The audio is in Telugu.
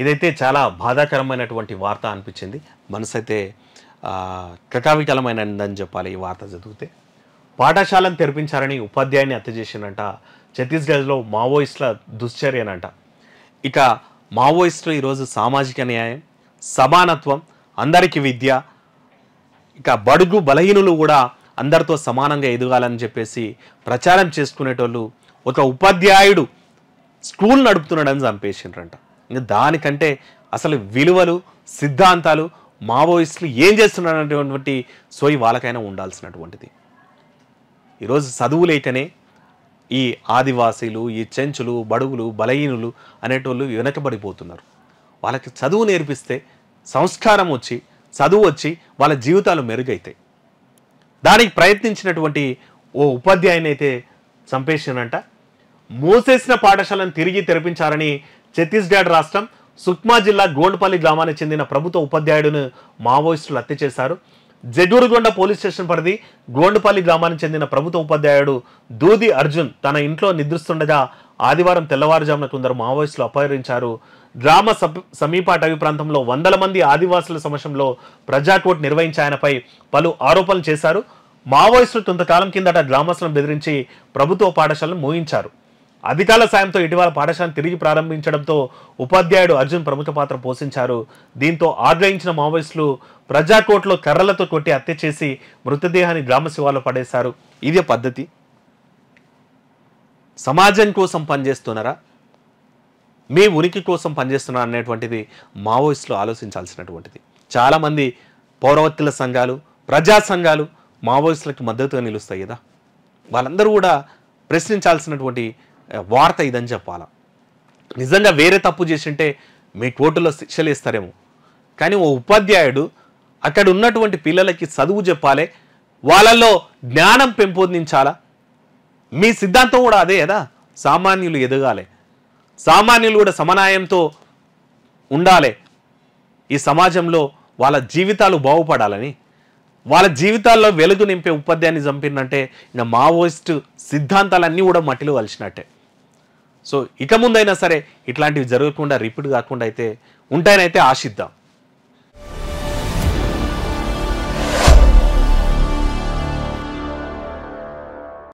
ఇదైతే చాలా బాధాకరమైనటువంటి వార్త అనిపించింది మనసు అయితే కటావికలమైనదని చెప్పాలి ఈ వార్త చదివితే పాఠశాలను తెరిపించారని ఉపాధ్యాయుని హత్య చేసిందంట ఛత్తీస్గఢ్లో మావోయిస్టుల దుశ్చర్యనంట ఇక మావోయిస్టులు ఈరోజు సామాజిక న్యాయం సమానత్వం అందరికీ విద్య ఇక బడుగు బలహీనులు కూడా అందరితో సమానంగా ఎదగాలని చెప్పేసి ప్రచారం చేసుకునేటోళ్ళు ఒక ఉపాధ్యాయుడు స్కూల్ నడుపుతున్నాడని చంపేసిండ్రంట ఇంకా దానికంటే అసలు విలువలు సిద్ధాంతాలు మావోయిస్టులు ఏం చేస్తున్నారనేటువంటి సోయి వాళ్ళకైనా ఉండాల్సినటువంటిది ఈరోజు చదువులైతేనే ఈ ఆదివాసీలు ఈ చెంచులు బడుగులు బలహీనులు అనేటోళ్ళు వెనకబడిపోతున్నారు వాళ్ళకి చదువు నేర్పిస్తే సంస్కారం వచ్చి చదువు వచ్చి వాళ్ళ జీవితాలు మెరుగైతాయి దానికి ప్రయత్నించినటువంటి ఓ ఉపాధ్యాయుని అయితే చంపేసినంట మూసేసిన పాఠశాలను తిరిగి తెరిపించాలని ఛత్తీస్గఢ్ రాష్ట్రం సుక్మా జిల్లా గోండ్పల్లి గ్రామానికి చెందిన ప్రభుత్వ ఉపాధ్యాయుడిని మావోయిస్టులు హత్య చేశారు జగూరుగొండ పోలీస్ స్టేషన్ పరిధి గోండ్పల్లి గ్రామానికి చెందిన ప్రభుత్వ ఉపాధ్యాయుడు దూది అర్జున్ తన ఇంట్లో నిద్రిస్తుండగా ఆదివారం తెల్లవారుజామున కొందరు మావోయిస్టులు అపహరించారు గ్రామ సమీప అటవీ ప్రాంతంలో వందల మంది ఆదివాసుల సమక్షంలో ప్రజాకోట్ ఆయనపై పలు ఆరోపణలు చేశారు మావోయిస్టులు కొంతకాలం కిందట గ్రామస్తులను బెదిరించి ప్రభుత్వ పాఠశాలను మోయించారు అభితాల సాయంతో ఇటీవల పాఠశాలను తిరిగి ప్రారంభించడంతో ఉపాధ్యాయుడు అర్జున్ ప్రముఖ పాత్ర పోషించారు దీంతో ఆగ్రహించిన మావోయిస్టులు ప్రజాకోట్లో కర్రలతో కొట్టి హత్య చేసి మృతదేహాన్ని గ్రామ శివాలో పడేశారు ఇదే పద్ధతి సమాజం కోసం పనిచేస్తున్నారా మీ ఉనికి కోసం పనిచేస్తున్నారా అనేటువంటిది మావోయిస్టులు ఆలోచించాల్సినటువంటిది చాలామంది పౌరవత్తుల సంఘాలు ప్రజా సంఘాలు మావోయిస్టులకు మద్దతుగా నిలుస్తాయి కదా వాళ్ళందరూ కూడా ప్రశ్నించాల్సినటువంటి వార్త ఇదని చెప్పాలా నిజంగా వేరే తప్పు చేసింటే మీ కోర్టులో శిక్షలు ఇస్తారేమో కానీ ఓ ఉపాధ్యాయుడు అక్కడ ఉన్నటువంటి పిల్లలకి చదువు చెప్పాలి వాళ్ళలో జ్ఞానం పెంపొందించాలా మీ సిద్ధాంతం కూడా అదే కదా సామాన్యులు ఎదగాలి సామాన్యులు కూడా సమన్వయంతో ఉండాలి ఈ సమాజంలో వాళ్ళ జీవితాలు బాగుపడాలని వాళ్ళ జీవితాల్లో వెలుగు నింపే ఉపాధ్యాయాన్ని చంపిందంటే ఇంకా మావోయిస్ట్ సిద్ధాంతాలన్నీ కూడా మట్టిలో కలిసినట్టే సో ఇక ముందైనా సరే ఇట్లాంటివి జరగకుండా రిపీట్ కాకుండా అయితే ఉంటాయనైతే ఆశిద్దాం